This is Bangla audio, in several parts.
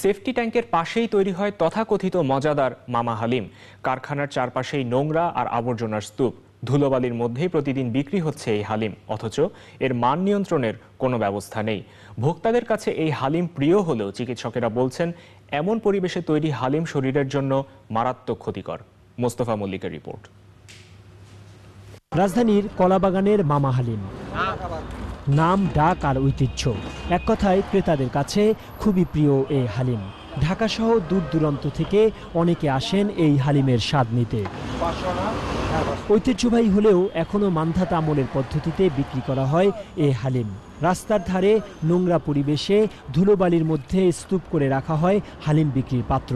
সেফটি ট্যাঙ্কের পাশেই তৈরি হয় তথাকথিত মজাদার মামা হালিম কারখানার চারপাশেই নোংরা আর আবর্জনার স্তূপ ধুলোবালির মধ্যেই প্রতিদিন বিক্রি হচ্ছে এই হালিম অথচ এর মান নিয়ন্ত্রণের কোনো ব্যবস্থা নেই ভোক্তাদের কাছে এই হালিম প্রিয় হলেও চিকিৎসকেরা বলছেন এমন পরিবেশে তৈরি হালিম শরীরের জন্য মারাত্মক ক্ষতিকর মোস্তফা মল্লিকের রিপোর্ট রাজধানীর কলাবাগানের মামা হালিম নাম ডাক আর ঐতিহ্য এক কথায় ক্রেতাদের কাছে খুবই প্রিয় এই হালিম ঢাকাসহ দূর দূরান্ত থেকে অনেকে আসেন এই হালিমের স্বাদ নিতে ঐতিহ্যবাহী হলেও এখনও মান্ধাত আমলের পদ্ধতিতে বিক্রি করা হয় এ হালিম রাস্তার ধারে নোংরা পরিবেশে ধুলোবালির মধ্যে স্তূপ করে রাখা হয় হালিম বিক্রির পাত্র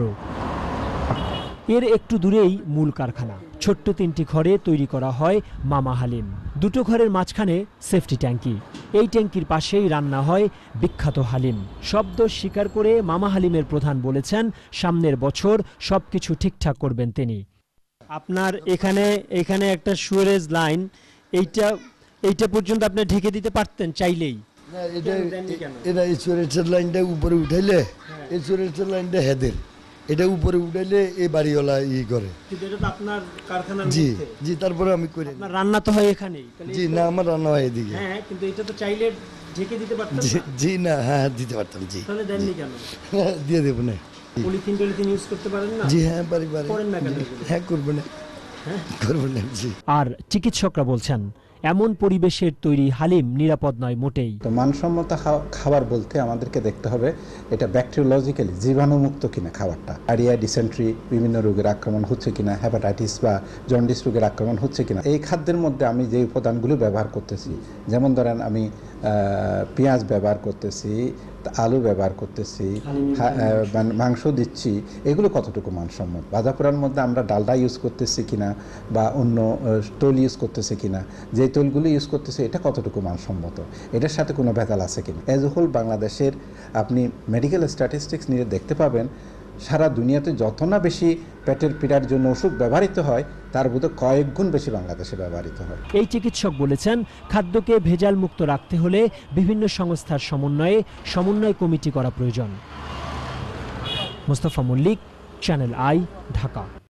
এর একটু দূরেই মূল কারখানা ছোট্ট তিনটি ঘরে তৈরি করা হয় মামা হালিম দুটো ঘরের মাঝখানে সেফটি ট্যাঙ্কি এই ট্যাঙ্কির পাশেই রান্না হয় বিখ্যাত হালিম শব্দ স্বীকার করে মামা হালিমের প্রধান বলেছেন সামনের বছর সব কিছু ঠিকঠাক করবেন তিনি আপনার এখানে এখানে একটা সুয়ারেজ লাইন এইটা এইটা পর্যন্ত আপনি ঢেকে দিতে পারতেন চাইলেই এটা এটা লাইনটা উপরে উঠাইলে এই সুয়েজের লাইনটা হেদের এটা উপরে উঠাইলে এই বাড়িওয়ালা ই করে জি জি তারপরে আমি করি রান্না তো হয় এখানে জি না আমার রান্না হয় এদিকে হ্যাঁ, হ্যাঁ কিন্তু এটা তো চাইলে দিতে পারতাম জি না হ্যাঁ, হ্যাঁ দিতে পারতাম জি হ্যাঁ, দিয়ে দেবো না ইউজ করতে পারেন জি হ্যাঁ হ্যাঁ করবেন করবেন না জি আর চিকিৎসকরা বলছেন এমন পরিবেশের তৈরি হালিম নিরাপদ নয় মোটেই তো মানসম্মত খাবার বলতে আমাদেরকে দেখতে হবে এটা ব্যাকটেরিওলজিক্যালি জীবাণুমুক্ত কিনা খাবারটা আরিয়া ডিসেন্ট্রি বিভিন্ন রোগের আক্রমণ হচ্ছে কিনা হ্যাপাটাইটিস বা জন্ডিস রোগের আক্রমণ হচ্ছে কিনা এই খাদ্যের মধ্যে আমি যে উপাদানগুলো ব্যবহার করতেছি যেমন ধরেন আমি পেঁয়াজ ব্যবহার করতেছি আলু ব্যবহার করতেছি মানে মাংস দিচ্ছি এগুলো কতটুকু মানসম্মত ভাজা মধ্যে আমরা ডালডা ইউজ করতেছি কিনা বা অন্য তৈল ইউজ করতেছি কিনা যে টোলগুলো ইউজ করতেছি এটা কতটুকু মানসম্মত এটার সাথে কোনো ভেতাল আছে কিনা এজ হোল বাংলাদেশের আপনি মেডিকেল স্ট্যাটিস্টিক্স নিয়ে দেখতে পাবেন সারা দুনিয়াতে যত না বেশি পেটের পীড়ার জন্য ওষুধ ব্যবহৃত হয় তার বোধ কয়েক গুণ বেশি বাংলাদেশে ব্যবহৃত হয় এই চিকিৎসক বলেছেন খাদ্যকে ভেজাল মুক্ত রাখতে হলে বিভিন্ন সংস্থার সমন্বয়ে সমন্বয় কমিটি করা প্রয়োজন মোস্তফা মল্লিক চ্যানেল আই ঢাকা